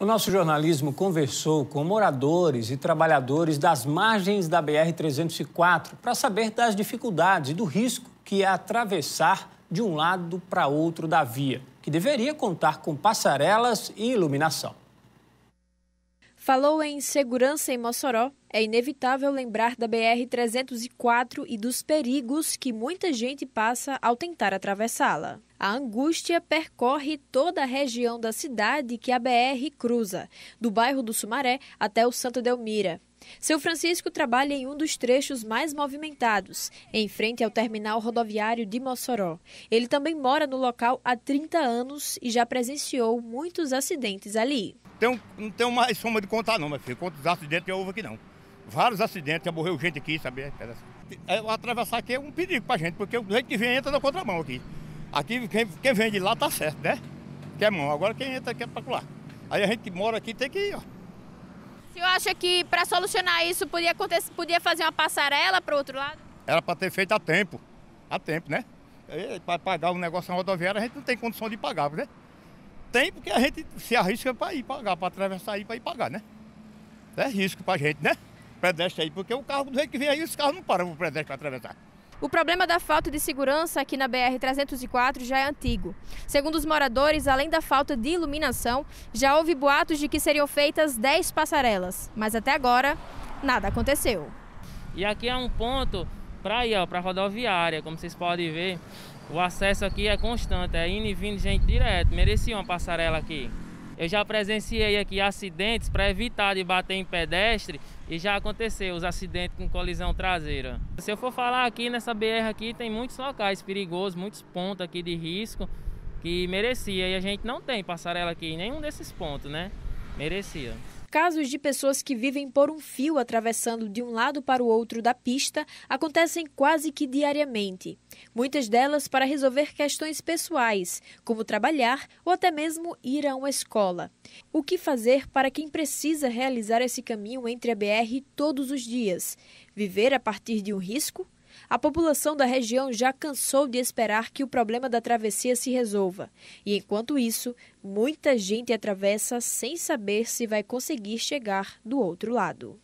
O nosso jornalismo conversou com moradores e trabalhadores das margens da BR-304 para saber das dificuldades e do risco que é atravessar de um lado para outro da via, que deveria contar com passarelas e iluminação. Falou em segurança em Mossoró. É inevitável lembrar da BR-304 e dos perigos que muita gente passa ao tentar atravessá-la. A angústia percorre toda a região da cidade que a BR cruza, do bairro do Sumaré até o Santo Delmira. Seu Francisco trabalha em um dos trechos mais movimentados, em frente ao terminal rodoviário de Mossoró. Ele também mora no local há 30 anos e já presenciou muitos acidentes ali tenho, não tenho mais soma de contar não, meu filho. Quantos acidentes houve aqui não. Vários acidentes, já morreu gente aqui, sabe? Eu é, é, é, atravessar aqui é um perigo pra gente, porque o gente que vem entra na contramão aqui. Aqui quem, quem vem de lá tá certo, né? Que é mão. Agora quem entra aqui é pra lá. Aí a gente que mora aqui tem que ir, ó. O senhor acha que para solucionar isso podia, acontecer, podia fazer uma passarela para o outro lado? Era para ter feito a tempo. A tempo, né? Para pagar um negócio na rodoviária a gente não tem condição de pagar, né? tem porque a gente se arrisca para ir pagar, para atravessar aí para ir pagar, né? É risco para a gente, né? Pedestre aí, porque o carro do jeito que vem aí, os carros não param para o pedestre para atravessar. O problema da falta de segurança aqui na BR-304 já é antigo. Segundo os moradores, além da falta de iluminação, já houve boatos de que seriam feitas 10 passarelas, mas até agora nada aconteceu. E aqui é um ponto para ir para a rodoviária. Como vocês podem ver, o acesso aqui é constante, é indo e vindo gente direto. Merecia uma passarela aqui. Eu já presenciei aqui acidentes para evitar de bater em pedestre e já aconteceu os acidentes com colisão traseira. Se eu for falar aqui nessa BR aqui, tem muitos locais perigosos, muitos pontos aqui de risco que merecia e a gente não tem passarela aqui em nenhum desses pontos, né? Merecia. Casos de pessoas que vivem por um fio atravessando de um lado para o outro da pista acontecem quase que diariamente. Muitas delas para resolver questões pessoais, como trabalhar ou até mesmo ir a uma escola. O que fazer para quem precisa realizar esse caminho entre a BR todos os dias? Viver a partir de um risco? A população da região já cansou de esperar que o problema da travessia se resolva. E enquanto isso, muita gente atravessa sem saber se vai conseguir chegar do outro lado.